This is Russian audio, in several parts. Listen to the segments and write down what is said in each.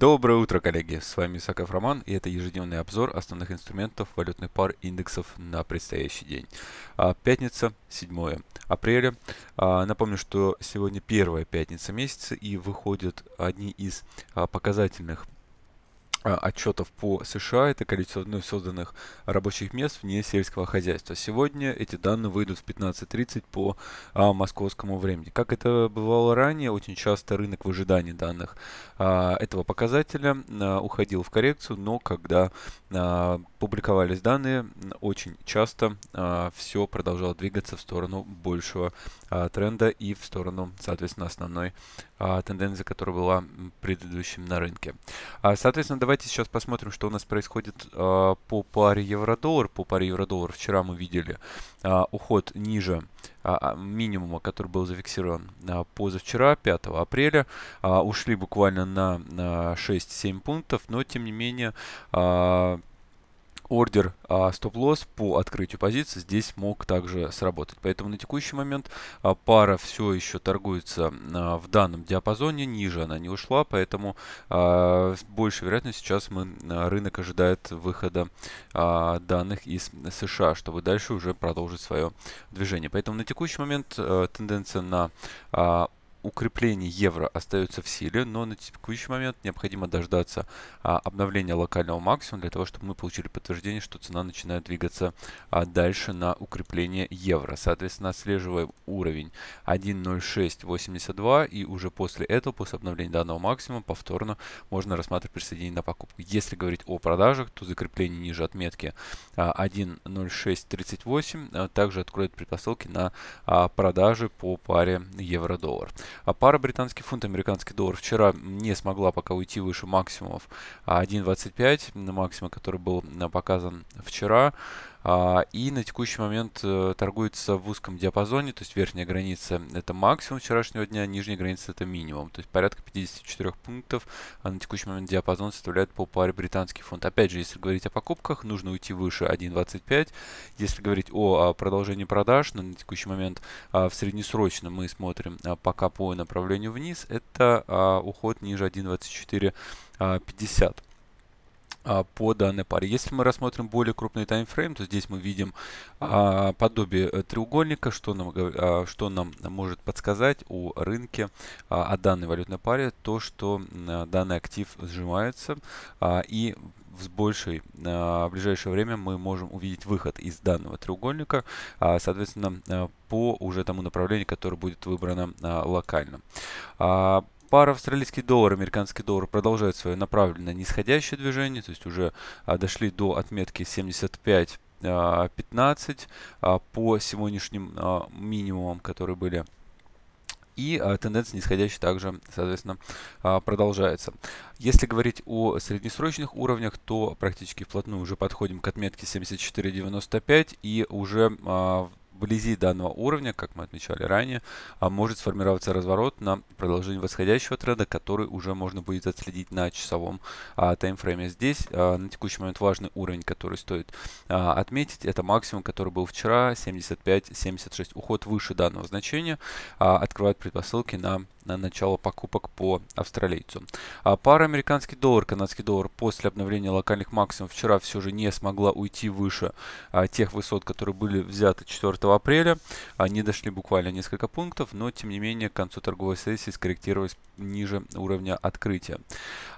Доброе утро, коллеги! С вами Исаков Роман, и это ежедневный обзор основных инструментов валютных пар индексов на предстоящий день. А, пятница, 7 апреля. А, напомню, что сегодня первая пятница месяца, и выходят одни из а, показательных а, отчетов по США, это количество вновь ну, созданных рабочих мест вне сельского хозяйства. Сегодня эти данные выйдут в 15.30 по а, московскому времени. Как это бывало ранее, очень часто рынок в ожидании данных а, этого показателя а, уходил в коррекцию, но когда а, публиковались данные, очень часто а, все продолжало двигаться в сторону большего а, тренда и в сторону, соответственно, основной а, тенденции, которая была предыдущим на рынке. А, соответственно, давайте сейчас посмотрим, что у нас происходит э, по паре евро-доллар. По паре евро-доллар вчера мы видели э, уход ниже а, минимума, который был зафиксирован позавчера, 5 апреля. ушли буквально на, 6-7 пунктов, но тем не менее ордер а, стоп-лосс по открытию позиции здесь мог также сработать. Поэтому на текущий момент а, пара все еще торгуется а, в данном диапазоне, ниже она не ушла, поэтому а, больше вероятно сейчас мы, рынок ожидает выхода данных из США, чтобы дальше уже продолжить свое движение. Поэтому на текущий момент тенденция на укрепление евро остается в силе, но на текущий момент необходимо дождаться а, обновления локального максимума для того, чтобы мы получили подтверждение, что цена начинает двигаться а, дальше на укрепление евро. Соответственно, отслеживаем уровень 1.0682 и уже после этого, после обновления данного максимума, повторно можно рассматривать присоединение на покупку. Если говорить о продажах, то закрепление ниже отметки а, 1.0638 а, также откроет предпосылки на а, продажи по паре евро-доллар. А пара британский фунт, американский доллар вчера не смогла пока уйти выше максимумов 1.25, а максимум, который был э, показан вчера. А, и на текущий момент э, торгуется в узком диапазоне, то есть верхняя граница это максимум вчерашнего дня, нижняя граница это минимум, то есть порядка 54 пунктов. А на текущий момент диапазон составляет по паре британский фунт. Опять же, если говорить о покупках, нужно уйти выше 1.25. Если говорить о продолжении продаж, но на текущий момент а, в среднесрочном мы смотрим а, пока по направлению вниз, это уход ниже 1.24.50. А, по данной паре. Если мы рассмотрим более крупный таймфрейм, то здесь мы видим а, подобие э, треугольника, что нам, а, что нам может подсказать о рынке, о данной валютной паре, то, что э, данный актив сжимается а, и с большей, в ближайшее время мы можем увидеть выход из данного треугольника, соответственно, э, по уже тому направлению, которое будет выбрано локально. Пара австралийский доллар, американский доллар продолжает свое направленное нисходящее движение, то есть уже а, дошли до отметки 75 15 а, а, по сегодняшним а, минимумам, которые были и а, тенденция нисходящая также, соответственно, а, продолжается. Если говорить о среднесрочных уровнях, то практически вплотную уже подходим к отметке 74.95 и уже а, вблизи данного уровня, как мы отмечали ранее, а может сформироваться разворот на продолжение восходящего тренда, который уже можно будет отследить на часовом а, таймфрейме. Здесь а, на текущий момент важный уровень, который стоит а, отметить, это максимум, который был вчера, 75-76. Уход выше данного значения а, открывает предпосылки на начала покупок по австралийцу. А пара американский доллар, канадский доллар после обновления локальных максимумов вчера все же не смогла уйти выше а, тех высот, которые были взяты 4 апреля. Они дошли буквально несколько пунктов, но тем не менее к концу торговой сессии скорректировались ниже уровня открытия.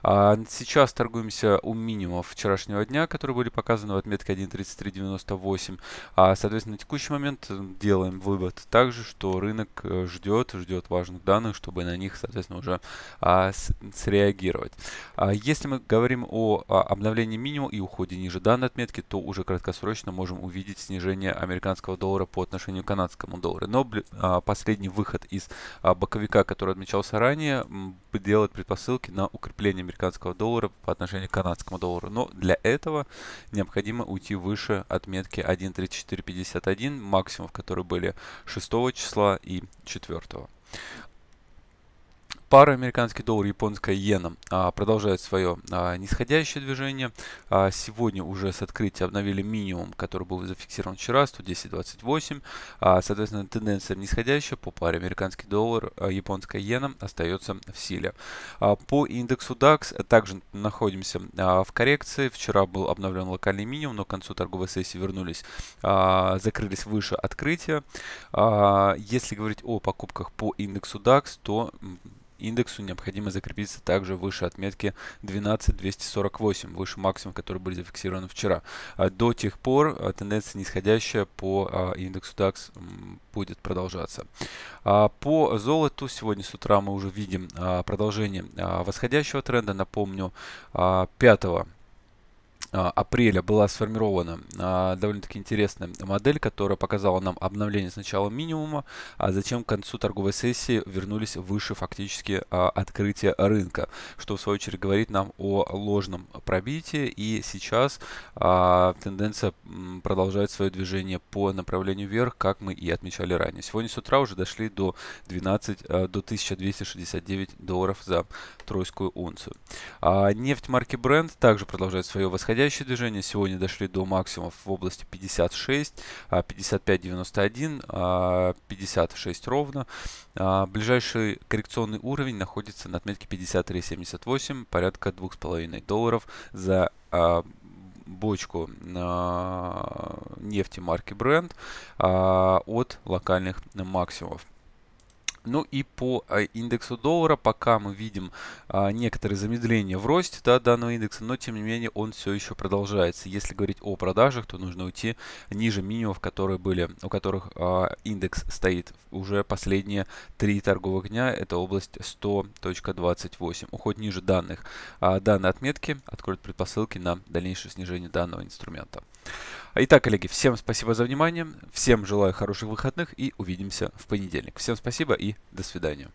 А, сейчас торгуемся у минимумов вчерашнего дня, которые были показаны в отметке 1.3398. А, соответственно, на текущий момент делаем вывод также, что рынок э, ждет, ждет важных данных, чтобы чтобы на них, соответственно, уже а, с, среагировать. А, если мы говорим о а, обновлении минимума и уходе ниже данной отметки, то уже краткосрочно можем увидеть снижение американского доллара по отношению к канадскому доллару. Но а, последний выход из а, боковика, который отмечался ранее, делает предпосылки на укрепление американского доллара по отношению к канадскому доллару. Но для этого необходимо уйти выше отметки 1.3451, максимумов, которые были 6 числа и 4. Пара американский доллар, японская иена продолжает свое а, нисходящее движение. А, сегодня уже с открытия обновили минимум, который был зафиксирован вчера, 110.28. А, соответственно, тенденция нисходящая по паре американский доллар, японская иена остается в силе. По индексу DAX также находимся в коррекции. Вчера был обновлен локальный минимум, но к концу торговой сессии вернулись, закрылись выше открытия. Если говорить о покупках по индексу DAX, то индексу необходимо закрепиться также выше отметки 12248, выше максимум, который были зафиксированы вчера. А до тех пор а, тенденция нисходящая по а, индексу DAX будет продолжаться. По золоту сегодня с утра мы уже видим продолжение восходящего тренда. Напомню, 5 а, апреля была сформирована а, довольно-таки интересная модель, которая показала нам обновление сначала минимума, а затем к концу торговой сессии вернулись выше фактически а, открытия рынка, что в свою очередь говорит нам о ложном пробитии. И сейчас тенденция продолжает свое движение по направлению вверх, как мы и отмечали ранее. Сегодня с утра уже дошли до 12, до 1269 долларов за тройскую унцию. Нефть марки Brent также продолжает свое восходящее Восходящие движения сегодня дошли до максимумов в области 56, 55.91, 56 ровно. А, ближайший коррекционный уровень находится на отметке 53.78, порядка 2,5 долларов за а, бочку нефти марки Brent а, от локальных максимумов. Ну и по э, индексу доллара пока мы видим а, некоторые замедления в росте да, данного индекса, но тем не менее он все еще продолжается. Если говорить о продажах, то нужно уйти ниже минимумов, которые были, у которых а, индекс стоит уже последние три торговых дня. Это область 100.28. Уход ниже данных, а, данной отметки откроет предпосылки на дальнейшее снижение данного инструмента. Итак, коллеги, всем спасибо за внимание, всем желаю хороших выходных и увидимся в понедельник. Всем спасибо и до свидания